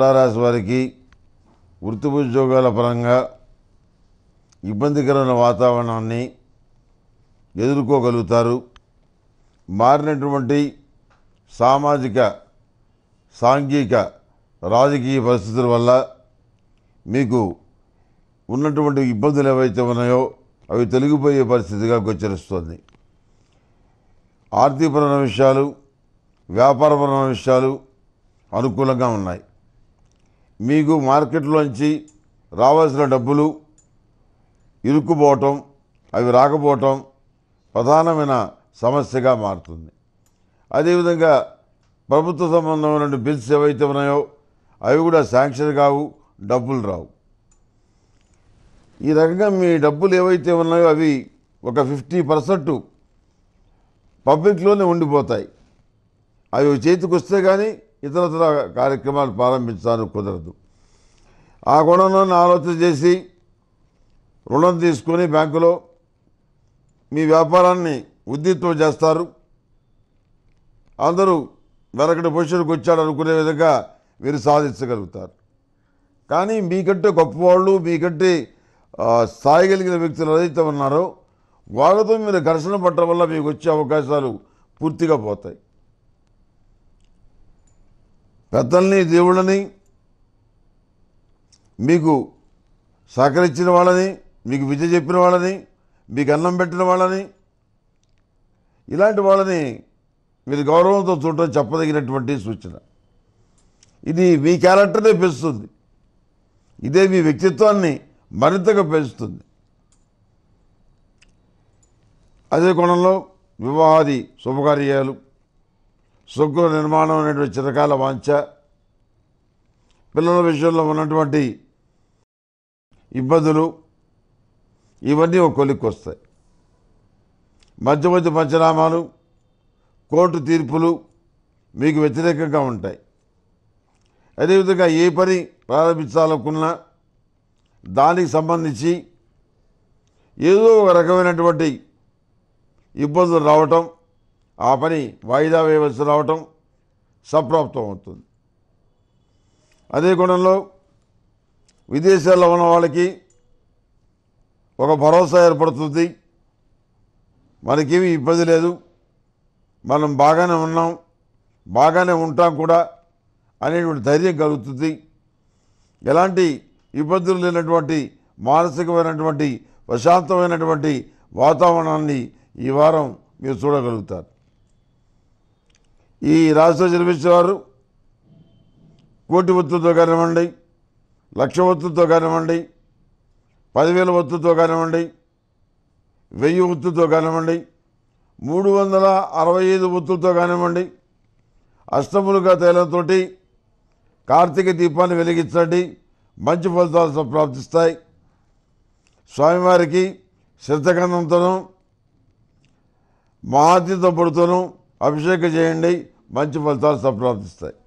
తులారాశి వారికి ఉద్యోగాల పరంగా ఇబ్బందికరమైన వాతావరణాన్ని ఎదుర్కోగలుగుతారు మారినటువంటి సామాజిక సాంఘిక రాజకీయ పరిస్థితుల వల్ల మీకు ఉన్నటువంటి ఇబ్బందులు ఏవైతే ఉన్నాయో అవి తొలగిపోయే పరిస్థితిగా గోచరిస్తుంది ఆర్థికపరమైన విషయాలు వ్యాపారపరమైన విషయాలు అనుకూలంగా ఉన్నాయి మీకు మార్కెట్లోంచి రావాల్సిన డబ్బులు ఇరుక్కుపోవటం అవి రాకపోవటం ప్రధానమైన సమస్యగా మారుతుంది అదేవిధంగా ప్రభుత్వ సంబంధమైన బిల్స్ ఏవైతే ఉన్నాయో అవి కూడా శాంక్షన్ కావు డబ్బులు రావు ఈ రకంగా మీ డబ్బులు ఏవైతే ఉన్నాయో అవి ఒక ఫిఫ్టీ పర్సెంట్ పబ్లిక్లోనే ఉండిపోతాయి అవి చేతికి వస్తే కానీ ఇతర ఇతర కార్యక్రమాలు ప్రారంభించాలని కుదరదు ఆ గుణంలో ఆలోచన చేసి రుణం తీసుకొని బ్యాంకులో మీ వ్యాపారాన్ని ఉద్దిత్వం చేస్తారు అందరూ వెనకటి పొజిషన్కి వచ్చాడు అనుకునే విధంగా మీరు సాధించగలుగుతారు కానీ మీకంటే గొప్పవాళ్ళు మీకంటే స్థాయి కలిగిన వ్యక్తులు ఏదైతే ఉన్నారో వాళ్ళతో మీరు ఘర్షణ పట్టడం వల్ల మీకు వచ్చే అవకాశాలు పూర్తిగా పోతాయి పెద్దల్ని దేవుళ్ళని మీకు సహకరించిన వాళ్ళని మీకు విద్య చెప్పిన వాళ్ళని మీకు అన్నం పెట్టిన వాళ్ళని ఇలాంటి వాళ్ళని మీరు గౌరవంతో చూడటం చెప్పదగినటువంటి సూచన ఇది మీ క్యారెక్టర్నే పెంచుతుంది ఇదే మీ వ్యక్తిత్వాన్ని మరింతగా పెంచుతుంది అదే కోణంలో వివాహాది శుభకార్యాలు సుగ్గుల నిర్మాణం అనేటువంటి చిరకాల వాంఛ పిల్లల విషయంలో ఉన్నటువంటి ఇబ్బందులు ఇవన్నీ ఒక కొలిక్కి వస్తాయి మధ్య మధ్య పంచనామాలు కోర్టు తీర్పులు మీకు వ్యతిరేకంగా ఉంటాయి అదేవిధంగా ఏ పని ప్రారంభించాలనుకున్నా దానికి సంబంధించి ఏదో ఒక రకమైనటువంటి ఇబ్బందులు రావటం ఆ పని వాయిదా వేయవలసి రావటం సప్రాప్తం అవుతుంది అదే గుణంలో విదేశాల్లో ఉన్న వాళ్ళకి ఒక భరోసా ఏర్పడుతుంది మనకేమి ఇబ్బంది లేదు మనం బాగానే ఉన్నాం బాగానే ఉంటాం కూడా అనేటువంటి ధైర్యం కలుగుతుంది ఎలాంటి ఇబ్బందులు లేనటువంటి మానసికమైనటువంటి ప్రశాంతమైనటువంటి వాతావరణాన్ని ఈ వారం మీరు చూడగలుగుతారు ఈ రాశిలో జన్మించేవారు కోటి ఒత్తుతో కానివ్వండి లక్ష ఒత్తుతో కానివ్వండి పదివేల ఒత్తుతో కానివ్వండి వెయ్యి ఒత్తుతో కానివ్వండి మూడు వందల అరవై ఐదు ఒత్తులతో కానివ్వండి అష్టములుగా తేలంతో కార్తీక దీపాన్ని వెలిగించండి మంచి ఫలితాలతో ప్రాప్తిస్తాయి స్వామివారికి శ్రద్ధగంధంతోనూ మహాతీతో పడుతూనూ అభిషేకం చేయండి మంచి ఫలితాలు సంప్రాప్తిస్తాయి